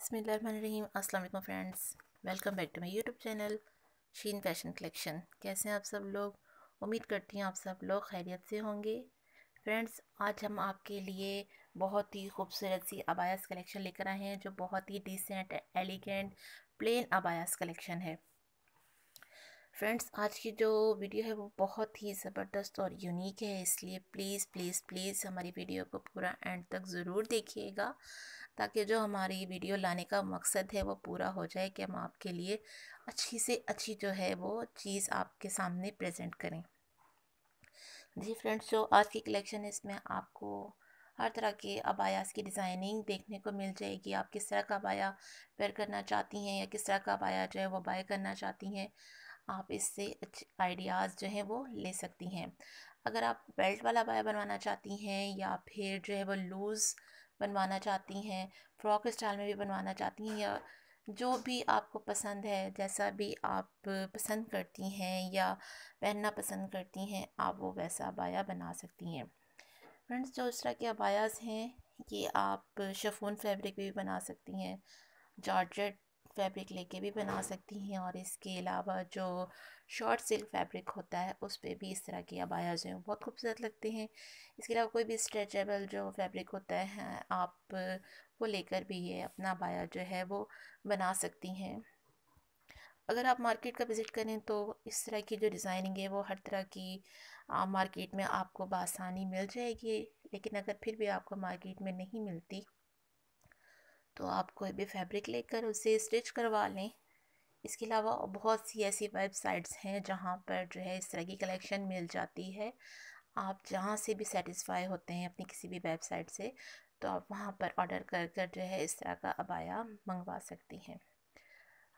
बसमीम अस्सलाम वालेकुम friends welcome back to my YouTube channel Shein fashion collection कैसे हैं आप सब लोग उम्मीद करती हूँ आप सब लोग खैरियत से होंगे फ्रेंड्स आज हम आपके लिए बहुत ही खूबसूरत सी अबायास कलेक्शन लेकर आए हैं जो बहुत ही डिसेंट एलिगेंट प्लेन अबायास कलेक्शन है फ्रेंड्स आज की जो वीडियो है वो बहुत ही ज़बरदस्त और यूनिक है इसलिए प्लीज़ प्लीज़ प्लीज़ हमारी वीडियो को पूरा एंड तक ज़रूर देखिएगा ताकि जो हमारी वीडियो लाने का मकसद है वो पूरा हो जाए कि हम आपके लिए अच्छी से अच्छी जो है वो चीज़ आपके सामने प्रेजेंट करें जी फ्रेंड्स जो आज की कलेक्शन है इसमें आपको हर तरह के अबायास की डिज़ाइनिंग देखने को मिल जाएगी आप किस तरह का अबाया वेयर करना चाहती हैं या किस तरह का अबाया जो है वो बाय करना चाहती हैं आप इससे अच्छे आइडियाज़ जो हैं वो ले सकती हैं अगर आप बेल्ट वाला अबाया बनवाना चाहती हैं या फिर जो है वो लूज़ बनवाना चाहती हैं फ्रॉक स्टाइल में भी बनवाना चाहती हैं या जो भी आपको पसंद है जैसा भी आप पसंद करती हैं या पहनना पसंद करती हैं आप वो वैसा अबाया बना सकती हैं फ्रेंड्स जो इस तरह के अबायास हैं ये आप शफून फैब्रिक भी बना सकती हैं जॉर्जेट फैब्रिक लेके भी बना सकती हैं और इसके अलावा जो शॉर्ट सिल्क फैब्रिक होता है उस पर भी इस तरह के अबाया जो हैं बहुत खूबसूरत लगते हैं इसके अलावा कोई भी स्ट्रेचेबल जो फैब्रिक होता है आप वो लेकर भी ये अपना अबाया जो है वो बना सकती हैं अगर आप मार्केट का विज़िट करें तो इस तरह की जो डिज़ाइनिंग है वो हर तरह की आ, मार्केट में आपको बासानी मिल जाएगी लेकिन अगर फिर भी आपको मार्केट में नहीं मिलती तो आप कोई भी फैब्रिक लेकर उसे स्टिच करवा लें इसके अलावा बहुत सी ऐसी वेबसाइट्स हैं जहाँ पर जो है इस तरह की कलेक्शन मिल जाती है आप जहाँ से भी सेटिस्फाई होते हैं अपनी किसी भी वेबसाइट से तो आप वहाँ पर ऑर्डर कर कर जो है इस तरह का अबाया मंगवा सकती हैं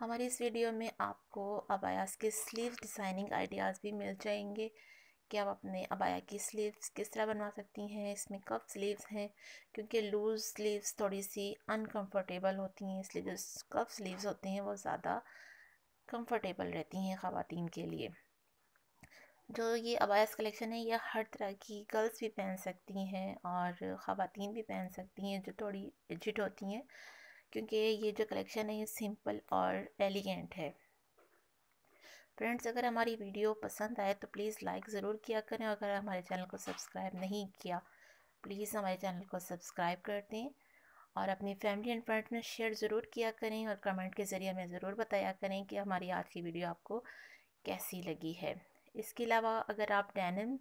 हमारी इस वीडियो में आपको अबायास के स्लीव डिज़ाइनिंग आइडियाज़ भी मिल जाएंगे कि आप अपने अबाया की स्लीव्स किस तरह बनवा सकती हैं इसमें कब स्लीव्स हैं क्योंकि लूज स्लीव्स थोड़ी सी अनकंफर्टेबल होती हैं इसलिए जो कफ स्लीव्स होते हैं वो ज़्यादा कंफर्टेबल रहती हैं ख़वान के लिए जो ये अबायास कलेक्शन है ये हर तरह की गर्ल्स भी पहन सकती हैं और ख़वान भी पहन सकती हैं जो थोड़ी एजिट होती हैं क्योंकि ये जो कलेक्शन है ये सिंपल और एलिगेंट है फ्रेंड्स अगर हमारी वीडियो पसंद आए तो प्लीज़ लाइक ज़रूर किया करें और अगर हमारे चैनल को सब्सक्राइब नहीं किया प्लीज़ हमारे चैनल को सब्सक्राइब कर दें और अपनी फैमिली एंड फ्रेंड में शेयर ज़रूर किया करें और कमेंट के ज़रिए हमें ज़रूर बताया करें कि हमारी आज की वीडियो आपको कैसी लगी है इसके अलावा अगर आप डैनम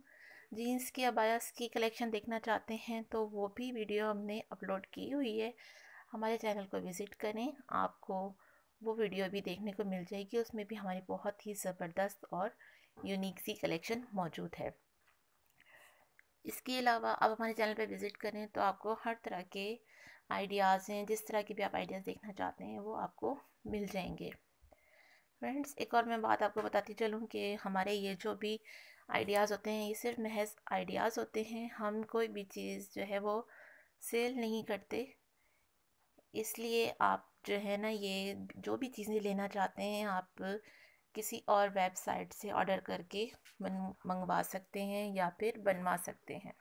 जीन्स की अबायास की कलेक्शन देखना चाहते हैं तो वो भी वीडियो हमने अपलोड की हुई है हमारे चैनल को विज़िट करें आपको वो वीडियो भी देखने को मिल जाएगी उसमें भी हमारी बहुत ही ज़बरदस्त और यूनिक सी कलेक्शन मौजूद है इसके अलावा आप हमारे चैनल पर विज़िट करें तो आपको हर तरह के आइडियाज़ हैं जिस तरह के भी आप आइडियाज़ देखना चाहते हैं वो आपको मिल जाएंगे फ्रेंड्स एक और मैं बात आपको बताती चलूँ कि हमारे ये जो भी आइडियाज़ होते हैं ये सिर्फ महज आइडियाज़ होते हैं हम कोई भी चीज़ जो है वो सेल नहीं करते इसलिए आप जो है ना ये जो भी चीज़ें लेना चाहते हैं आप किसी और वेबसाइट से ऑर्डर करके मंगवा सकते हैं या फिर बनवा सकते हैं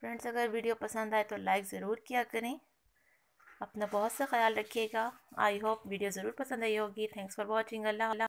फ्रेंड्स अगर वीडियो पसंद आए तो लाइक ज़रूर किया करें अपना बहुत सा ख्याल रखिएगा आई होप वीडियो ज़रूर पसंद आई होगी थैंक्स फॉर वॉचिंग अल्लाह